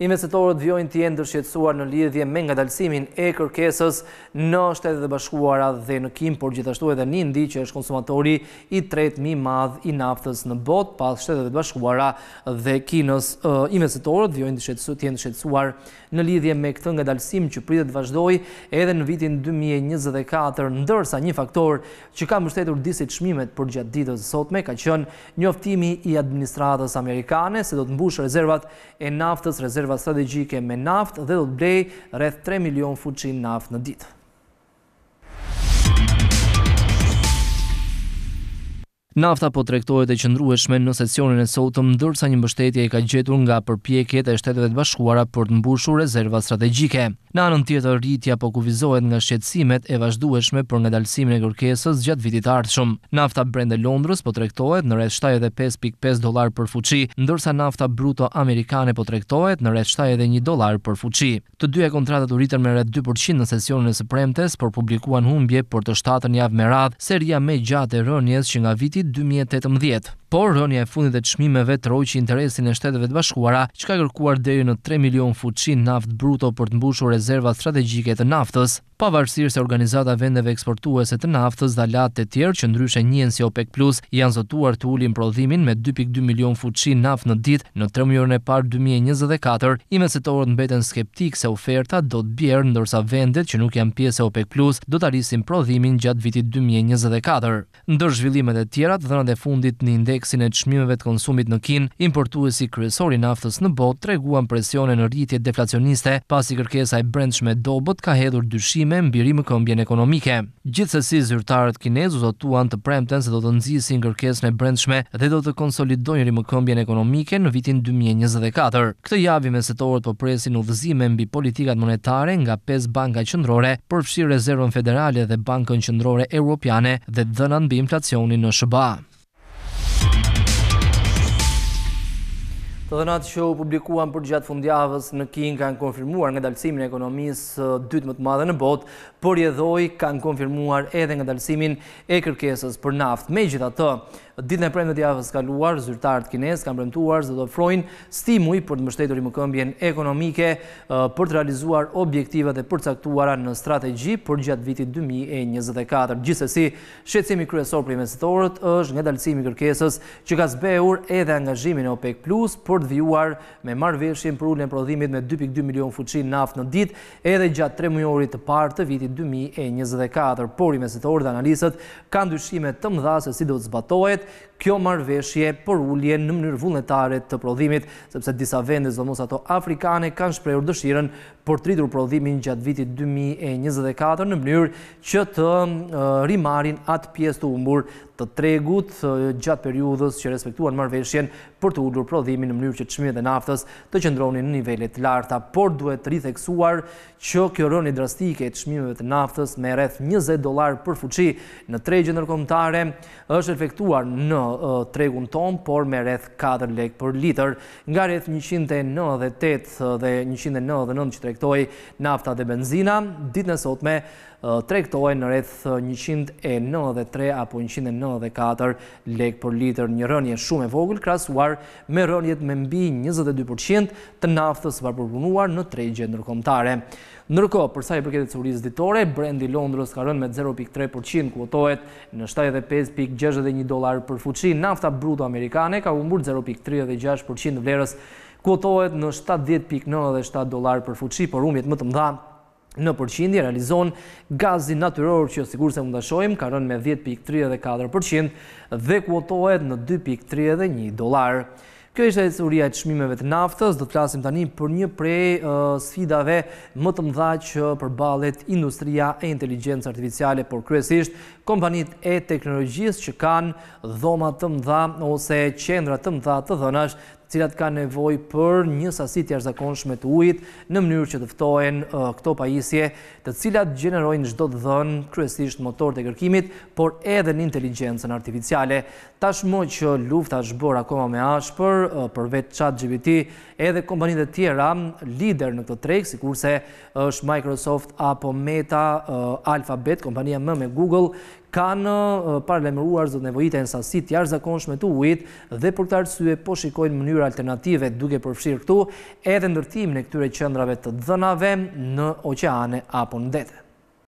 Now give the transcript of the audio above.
investitorët vjojnë të jenë dërshjetësuar në lidhje me nga dalsimin e kërkesës në shtetet dhe bashkuara dhe në kim, por gjithashtu edhe një ndi që është konsumatori i 3.000 madh i naftës në bot, pas shtetet dhe bashkuara dhe kinës investitorët vjojnë të jenë në lidhje me këtë nga dalsim që pritë të vazhdoj edhe në vitin 2024, ndërsa një faktor që ka mështetur disit shmimet për gjatë ditës sotme, ka qënë njoftimi i administratës amerikane se do të mbush rezervat e naftës rezerv rezerva strategjike me naft dhe do të blej rreth 3 milion fuqin naft në ditë. Nafta po trektohet e qëndrueshme në sesionin e sotëm, dërsa një mbështetje i ka gjetur nga përpjekjet e shtetet e të bashkuara për të mbushur rezerva strategjike. Në anën tjetër rritja po kufizohet nga shqetësimet e vazhdueshme për ngadalësimin e kërkesës gjatë vitit të ardhshëm. Nafta brende Londrës po tregtohet në rreth 75.5 dollar për fuqi, ndërsa nafta bruto amerikane po tregtohet në rreth 71 dollar për fuqi. Të dyja kontratat u rritën me rreth 2% në sesionin e së premtes, por publikuan humbje për të shtatën javë me radhë, seria më e gjatë e rënies që nga viti 2018 por rënja e fundit e çmimeve troi që interesin e Shteteve të Bashkuara, që ka kërkuar deri në 3 milion fuçi naft bruto për të mbushur rezervat strategjike të naftës pavarësirë se organizata vendeve eksportuese të naftës dhe latë të tjerë që ndryshe njën si OPEC Plus janë zotuar të ullin prodhimin me 2.2 milion fuqin naftë në ditë në tërmjërën e parë 2024, imesetorët në beten skeptik se oferta do të bjerë ndërsa vendet që nuk janë pjesë OPEC Plus do të arisim prodhimin gjatë vitit 2024. Ndër zhvillimet e tjera të dhënat e fundit në indeksin e qmimeve të konsumit në kin, importuesi kryesori naftës në bot treguan presione në rritje deflacioniste pasi kërkesa e brendshme dobot ka hedhur dyshime me mbiri më këmbjen ekonomike. Gjithsesi, si zyrtarët kinezu do të tuan të premten se do të nëzisi në kërkes në brendshme dhe do të konsolidojnë rrimë këmbjen ekonomike në vitin 2024. Këtë javi me setorët po presin u vëzime mbi politikat monetare nga 5 banka qëndrore, përfshirë rezervën federale dhe bankën qëndrore europiane dhe dhënan mbi inflacionin në shëba. Të dhënat që u publikuan për gjatë fundjavës në King kanë konfirmuar nga dalsimin e ekonomisë dytë më të madhe në botë, për jedhoj kanë konfirmuar edhe nga dalsimin e kërkesës për naftë. Me gjitha të, ditën e premë të javës kaluar, zyrtartë kinesë kanë premtuar zë do stimuj për të mështetur i më këmbjen ekonomike për të realizuar objektivat dhe përcaktuara në strategji për gjatë vitit 2024. Gjisesi, shqecimi kryesor për investitorët është nga dalsimi kërkesës që ka zbehur edhe angazhimin e OPEC Plus për raport vjuar me marveshjen për ullën e prodhimit me 2.2 milion fuqin naft në dit edhe gjatë tre mujorit të partë të vitit 2024. Por i mesetorë dhe analisët kanë dyshime të mdha se si do të zbatojt, kjo marveshje për ullje në mënyrë vullnetare të prodhimit, sepse disa vende, zonës ato Afrikane kanë shprejur dëshiren për rritur prodhimin gjatë vitit 2024 në mënyrë që të rimarin atë pjesë të umbur të tregut gjatë periudhës që respektuan marveshjen për të ullur prodhimin në mënyrë që të shmjet dhe naftës të qëndronin në nivellet larta, por duhet të ritheksuar që kjo rëni drastike të shmjet dhe naftës me rreth 20 dolar për fuqi në tregjën nërkomtare është efektuar në Eh, tregun ton, por me rreth 4 lek për liter. Nga rreth 198 dhe 199 që trektoj nafta dhe benzina, ditë sot me trektojnë në rreth 193 apo 194 lek për liter një rënje shumë e vogël krasuar me rënjet me mbi 22% të naftës përpërpunuar në tregje nërkomtare. Nërko, përsa i përket e ditore, brendi Londrës ka rënë me 0.3% kuotohet në 75.61 dolar për fuqi. Nafta bruto amerikane ka umbur 0.36% vlerës kuotohet në 70.97 dolar për fuqi, por umjet më të mdha Në përqindje realizon gazin natyror që sigur se mundashojmë ka rënë me 10.34% dhe kuotohet në 2.31 dolar. Kjo ishte suria e shmimeve të naftës, dhe të plasim tani për një prej sfidave më të mdha që përbalet industria e inteligencë artificiale, por kresisht kompanit e teknologjisë që kanë dhoma të mdha ose qendra të mdha të dhënash cilat ka nevoj për një sasit zakonshme të ujit në mënyrë që dëftohen këto pajisje të cilat gjenerojnë gjdo të dhënë kryesisht motor të kërkimit, por edhe në inteligencën artificiale. Tashmo që luft ashtë bërë akoma me ashpër për vetë qatë GBT, edhe kompanit e tjera, lider në këto trek, si kurse është Microsoft apo Meta, Alphabet, kompanija më me Google, ka në parlemruar zë nevojit e nësasit tjarë zakonshme të ujit dhe për të arsye po shikojnë mënyrë alternative duke përfshirë këtu edhe ndërtim në këtyre qëndrave të dënave në oceane apo në detë.